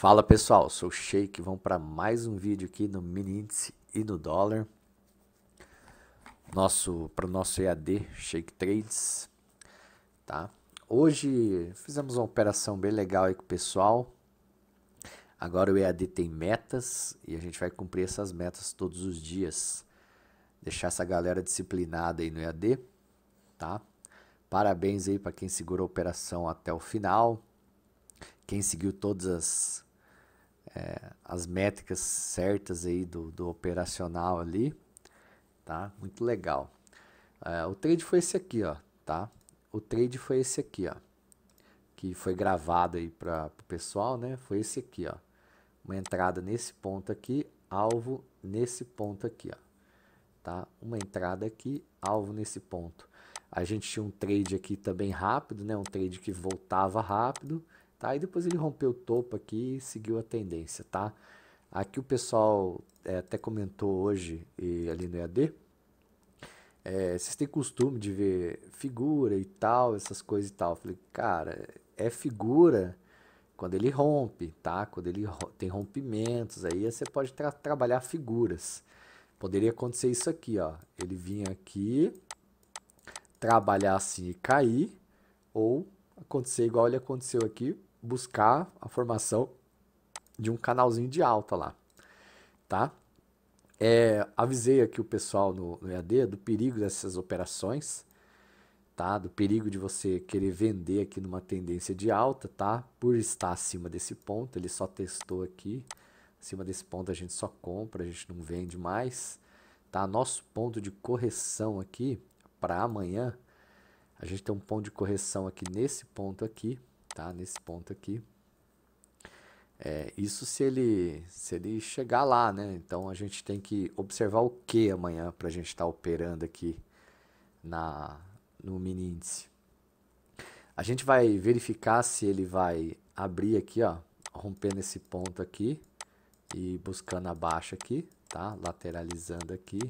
Fala pessoal, sou o Sheik, vamos para mais um vídeo aqui no mini índice e no dólar. Nosso para o nosso EAD Shake Trades, tá? Hoje fizemos uma operação bem legal aí com o pessoal. Agora o EAD tem metas e a gente vai cumprir essas metas todos os dias. Deixar essa galera disciplinada aí no EAD, tá? Parabéns aí para quem segurou a operação até o final. Quem seguiu todas as é, as métricas certas aí do, do operacional ali, tá? Muito legal. É, o trade foi esse aqui, ó, tá? O trade foi esse aqui, ó, que foi gravado aí para o pessoal, né? Foi esse aqui, ó. Uma entrada nesse ponto aqui, alvo nesse ponto aqui, ó. Tá? Uma entrada aqui, alvo nesse ponto. A gente tinha um trade aqui também rápido, né? Um trade que voltava rápido Tá? E depois ele rompeu o topo aqui e seguiu a tendência, tá? Aqui o pessoal é, até comentou hoje e, ali no EAD. É, vocês têm costume de ver figura e tal, essas coisas e tal. Eu falei, cara, é figura quando ele rompe, tá? Quando ele tem rompimentos, aí você pode tra trabalhar figuras. Poderia acontecer isso aqui, ó. Ele vinha aqui, trabalhar assim e cair, ou acontecer igual ele aconteceu aqui, buscar a formação de um canalzinho de alta lá, tá? É, avisei aqui o pessoal no, no EAD do perigo dessas operações, tá? Do perigo de você querer vender aqui numa tendência de alta, tá? Por estar acima desse ponto, ele só testou aqui. Acima desse ponto a gente só compra, a gente não vende mais, tá? Nosso ponto de correção aqui para amanhã, a gente tem um ponto de correção aqui nesse ponto aqui, tá? Nesse ponto aqui. É, isso se ele, se ele chegar lá, né? Então a gente tem que observar o que amanhã para a gente estar tá operando aqui na, no mini índice. A gente vai verificar se ele vai abrir aqui, ó, rompendo esse ponto aqui e buscando a baixa aqui, tá? Lateralizando aqui,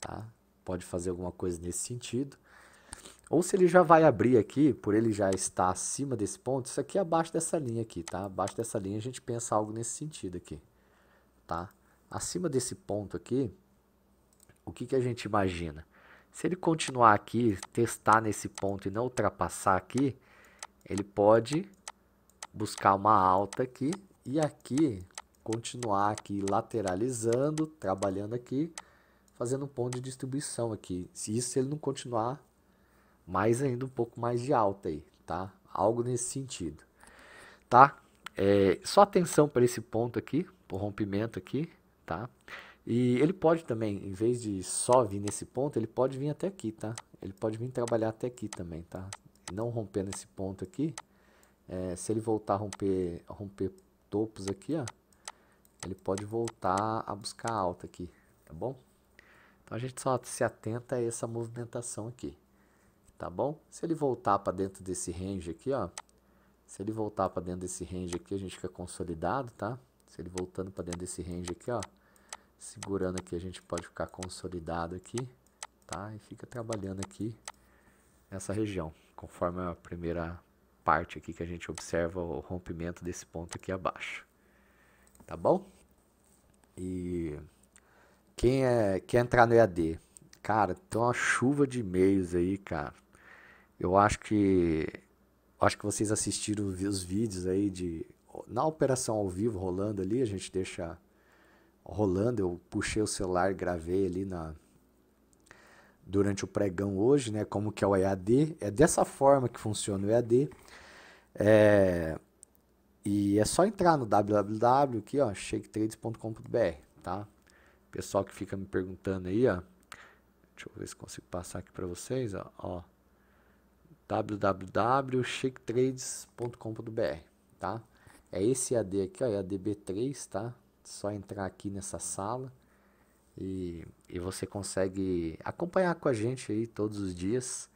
tá? Pode fazer alguma coisa nesse sentido. Ou se ele já vai abrir aqui, por ele já estar acima desse ponto, isso aqui é abaixo dessa linha aqui, tá? Abaixo dessa linha a gente pensa algo nesse sentido aqui, tá? Acima desse ponto aqui, o que, que a gente imagina? Se ele continuar aqui, testar nesse ponto e não ultrapassar aqui, ele pode buscar uma alta aqui e aqui continuar aqui lateralizando, trabalhando aqui, fazendo um ponto de distribuição aqui. Se isso ele não continuar mais ainda um pouco mais de alta aí, tá? Algo nesse sentido, tá? É, só atenção para esse ponto aqui, o rompimento aqui, tá? E ele pode também, em vez de só vir nesse ponto, ele pode vir até aqui, tá? Ele pode vir trabalhar até aqui também, tá? Não romper nesse ponto aqui, é, se ele voltar a romper, a romper topos aqui, ó, ele pode voltar a buscar alta aqui, tá bom? Então a gente só se atenta a essa movimentação aqui tá bom? Se ele voltar para dentro desse range aqui, ó, se ele voltar para dentro desse range aqui, a gente fica consolidado, tá? Se ele voltando para dentro desse range aqui, ó, segurando aqui, a gente pode ficar consolidado aqui, tá? E fica trabalhando aqui nessa região, conforme a primeira parte aqui que a gente observa o rompimento desse ponto aqui abaixo, tá bom? E quem é, quer entrar no EAD, cara, tem uma chuva de e-mails aí, cara. Eu acho que acho que vocês assistiram os vídeos aí de na operação ao vivo rolando ali, a gente deixa rolando, eu puxei o celular, gravei ali na durante o pregão hoje, né, como que é o EAD, é dessa forma que funciona o EAD. É, e é só entrar no www aqui, ó, shaketrades.com.br, tá? Pessoal que fica me perguntando aí, ó. Deixa eu ver se consigo passar aqui para vocês, ó, ó www.shaketrades.com.br, tá? É esse AD aqui, ó, é ADB3, tá? Só entrar aqui nessa sala e, e você consegue acompanhar com a gente aí todos os dias.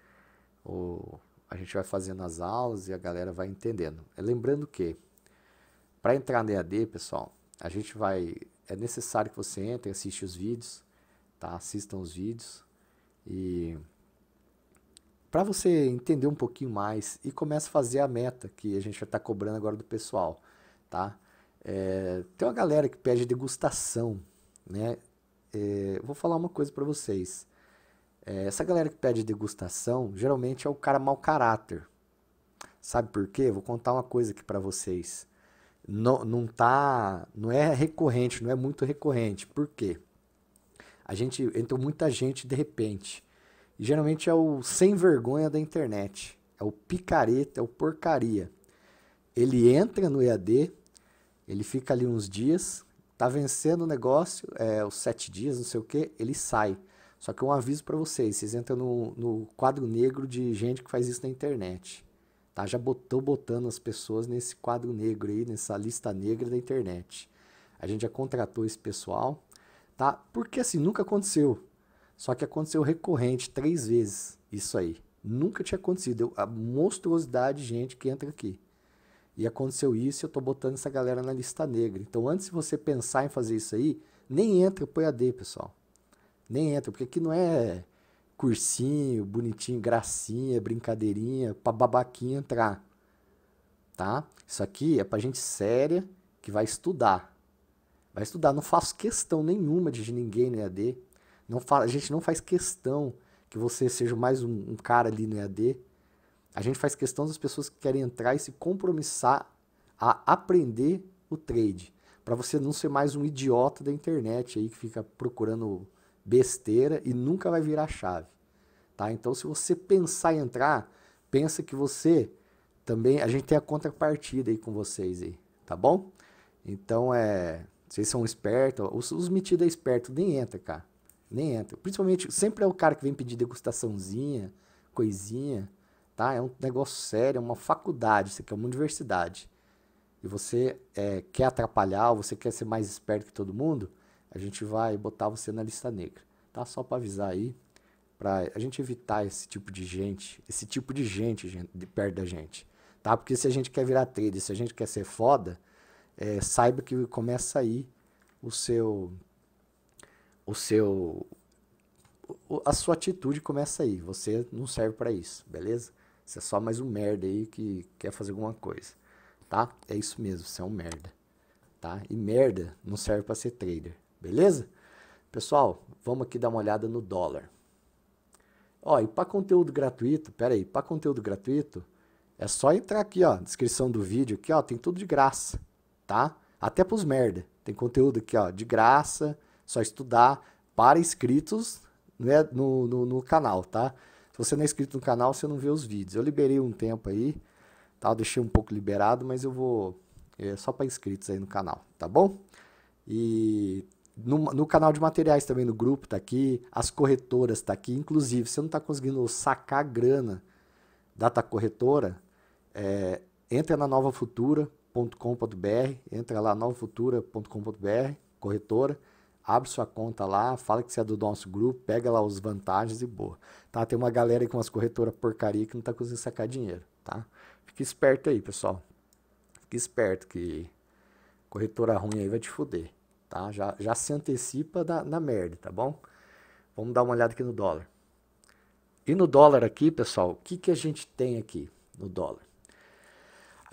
O, a gente vai fazendo as aulas e a galera vai entendendo. É, lembrando que para entrar no EAD, pessoal, a gente vai é necessário que você entre, assista os vídeos, tá? Assistam os vídeos e para você entender um pouquinho mais e começa a fazer a meta que a gente já está cobrando agora do pessoal, tá? É, tem uma galera que pede degustação, né? É, vou falar uma coisa para vocês. É, essa galera que pede degustação geralmente é o cara mau caráter. Sabe por quê? Vou contar uma coisa aqui para vocês. Não, não tá, não é recorrente, não é muito recorrente. Por quê? A gente entrou muita gente de repente. E geralmente é o sem vergonha da internet, é o picareta, é o porcaria. Ele entra no EAD, ele fica ali uns dias, tá vencendo o negócio, é, os sete dias, não sei o que, ele sai. Só que eu aviso para vocês, vocês entram no, no quadro negro de gente que faz isso na internet. Tá? Já botou botando as pessoas nesse quadro negro aí, nessa lista negra da internet. A gente já contratou esse pessoal, tá? Porque assim, nunca aconteceu. Só que aconteceu recorrente, três vezes isso aí. Nunca tinha acontecido. a monstruosidade de gente que entra aqui. E aconteceu isso e eu tô botando essa galera na lista negra. Então, antes de você pensar em fazer isso aí, nem entra pro EAD, pessoal. Nem entra, porque aqui não é cursinho, bonitinho, gracinha, brincadeirinha, pra babaquinha entrar. Tá? Isso aqui é pra gente séria que vai estudar. Vai estudar. Não faço questão nenhuma de ninguém no EAD. Não fala, a gente não faz questão que você seja mais um, um cara ali no EAD. A gente faz questão das pessoas que querem entrar e se compromissar a aprender o trade. Para você não ser mais um idiota da internet aí que fica procurando besteira e nunca vai virar chave. Tá? Então, se você pensar em entrar, pensa que você também. A gente tem a contrapartida aí com vocês aí, tá bom? Então, é. Vocês são espertos, os, os metidos é esperto, nem entra, cara. Nem entra. Principalmente, sempre é o cara que vem pedir degustaçãozinha, coisinha, tá? É um negócio sério, é uma faculdade, isso aqui é uma universidade. E você é, quer atrapalhar, você quer ser mais esperto que todo mundo, a gente vai botar você na lista negra, tá? Só para avisar aí, para a gente evitar esse tipo de gente, esse tipo de gente, gente de perto da gente, tá? Porque se a gente quer virar trader, se a gente quer ser foda, é, saiba que começa aí o seu o seu a sua atitude começa aí. Você não serve para isso, beleza? Você é só mais um merda aí que quer fazer alguma coisa, tá? É isso mesmo, você é um merda, tá? E merda não serve para ser trader, beleza? Pessoal, vamos aqui dar uma olhada no dólar. Ó, e para conteúdo gratuito, pera aí, para conteúdo gratuito, é só entrar aqui, ó, descrição do vídeo aqui, ó, tem tudo de graça, tá? Até pros merda. Tem conteúdo aqui, ó, de graça só estudar para inscritos né, no, no, no, canal, tá? Se você não é inscrito no canal, você não vê os vídeos. Eu liberei um tempo aí, tá? Eu deixei um pouco liberado, mas eu vou... É só para inscritos aí no canal, tá bom? E no, no, canal de materiais também, no grupo tá aqui, as corretoras tá aqui, inclusive, se você não tá conseguindo sacar grana da tua corretora, é, entra na novafutura.com.br, entra lá novafutura.com.br, corretora, abre sua conta lá, fala que você é do nosso grupo, pega lá os vantagens e boa. Tá? Tem uma galera aí com umas corretoras porcaria que não tá conseguindo sacar dinheiro, tá? Fica esperto aí, pessoal. Fica esperto que corretora ruim aí vai te fuder, tá? Já, já se antecipa da, na merda, tá bom? Vamos dar uma olhada aqui no dólar. E no dólar aqui, pessoal, o que, que a gente tem aqui no dólar?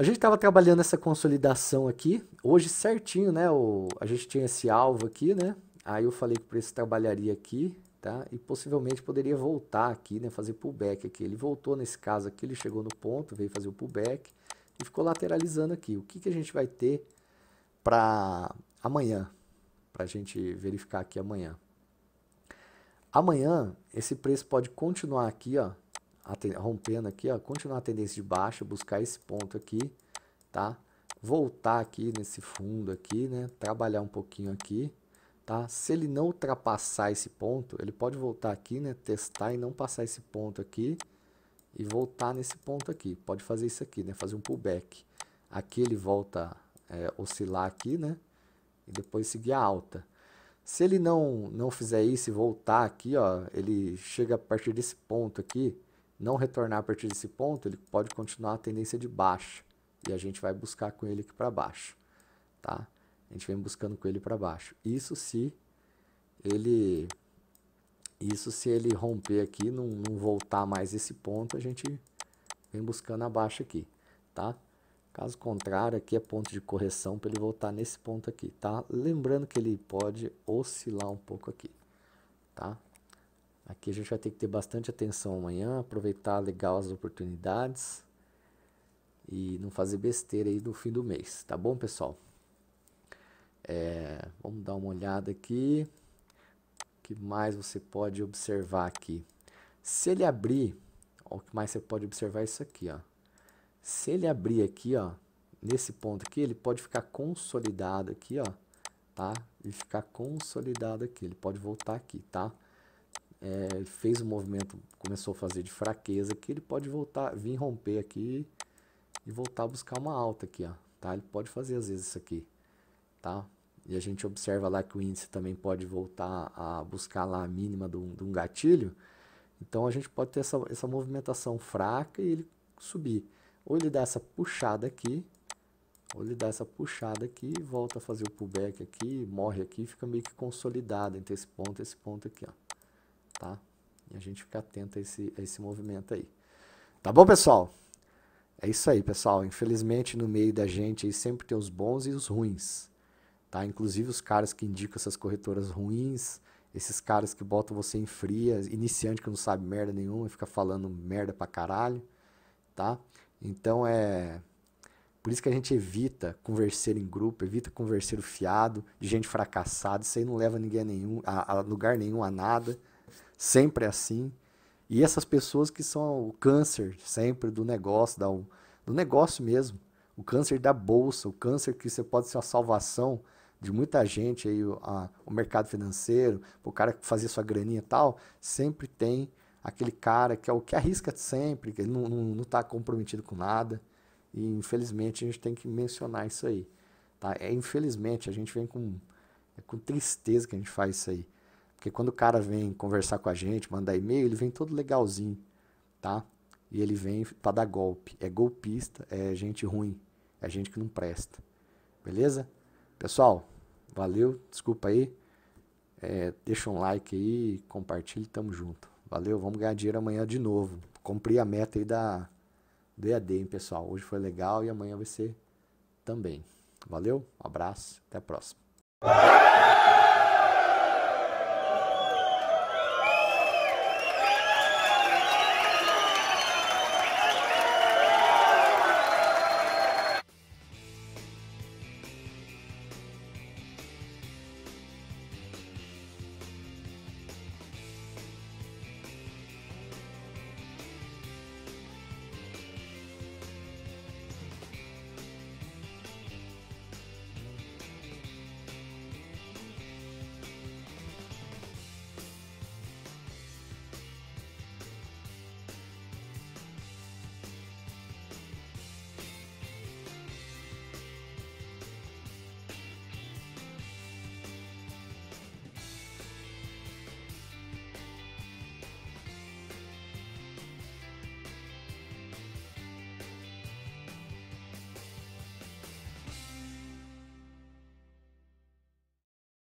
A gente estava trabalhando essa consolidação aqui, hoje certinho, né? O, a gente tinha esse alvo aqui, né? Aí eu falei que o preço trabalharia aqui, tá? E possivelmente poderia voltar aqui, né? Fazer pullback aqui. Ele voltou nesse caso aqui, ele chegou no ponto, veio fazer o pullback e ficou lateralizando aqui. O que, que a gente vai ter para amanhã? Para a gente verificar aqui amanhã. Amanhã, esse preço pode continuar aqui, ó, rompendo aqui, ó, continuar a tendência de baixa, buscar esse ponto aqui, tá? Voltar aqui nesse fundo aqui, né? Trabalhar um pouquinho aqui, tá? Se ele não ultrapassar esse ponto, ele pode voltar aqui, né? Testar e não passar esse ponto aqui e voltar nesse ponto aqui. Pode fazer isso aqui, né? Fazer um pullback. Aqui ele volta é, oscilar aqui, né? E depois seguir a alta. Se ele não, não fizer isso e voltar aqui, ó, ele chega a partir desse ponto aqui, não retornar a partir desse ponto, ele pode continuar a tendência de baixa. E a gente vai buscar com ele aqui para baixo. Tá? A gente vem buscando com ele para baixo. Isso se ele isso se ele romper aqui, não, não voltar mais esse ponto, a gente vem buscando abaixo aqui, tá? Caso contrário, aqui é ponto de correção para ele voltar nesse ponto aqui, tá? Lembrando que ele pode oscilar um pouco aqui, tá? Aqui a gente vai ter que ter bastante atenção amanhã, aproveitar legal as oportunidades e não fazer besteira aí no fim do mês, tá bom, pessoal? É, vamos dar uma olhada aqui. O que mais você pode observar aqui? Se ele abrir, ó, o que mais você pode observar é isso aqui, ó. Se ele abrir aqui, ó, nesse ponto aqui, ele pode ficar consolidado aqui, ó, tá? E ficar consolidado aqui, ele pode voltar aqui, tá? é, fez um movimento, começou a fazer de fraqueza, que ele pode voltar, vir romper aqui e voltar a buscar uma alta aqui, ó, tá? Ele pode fazer às vezes isso aqui, tá? E a gente observa lá que o índice também pode voltar a buscar lá a mínima de um, de um gatilho. Então a gente pode ter essa, essa movimentação fraca e ele subir. Ou ele dá essa puxada aqui, ou ele dá essa puxada aqui, e volta a fazer o pullback aqui, morre aqui, fica meio que consolidado entre esse ponto e esse ponto aqui, ó tá? E a gente fica atento a esse, a esse movimento aí. Tá bom, pessoal? É isso aí, pessoal. Infelizmente, no meio da gente aí sempre tem os bons e os ruins, tá? Inclusive os caras que indicam essas corretoras ruins, esses caras que botam você em fria, iniciante que não sabe merda nenhuma e fica falando merda pra caralho, tá? Então é por isso que a gente evita conversar em grupo, evita o fiado, de gente fracassada, isso aí não leva ninguém a, nenhum, a, a lugar nenhum, a nada sempre é assim. E essas pessoas que são o câncer sempre do negócio, da, do negócio mesmo. O câncer da bolsa, o câncer que você pode ser a salvação de muita gente aí, a, o mercado financeiro, o cara que fazia sua graninha e tal, sempre tem aquele cara que é o que arrisca sempre, que não está não, não tá comprometido com nada. E infelizmente a gente tem que mencionar isso aí. Tá? É, infelizmente a gente vem com, é com tristeza que a gente faz isso aí. Porque quando o cara vem conversar com a gente, mandar e-mail, ele vem todo legalzinho, tá? E ele vem para dar golpe. É golpista, é gente ruim, é gente que não presta. Beleza? Pessoal, valeu, desculpa aí. É, deixa um like aí, compartilhe, tamo junto. Valeu, vamos ganhar dinheiro amanhã de novo. Cumpri a meta aí da, do EAD, hein, pessoal? Hoje foi legal e amanhã vai ser também. Valeu, um abraço, até a próxima.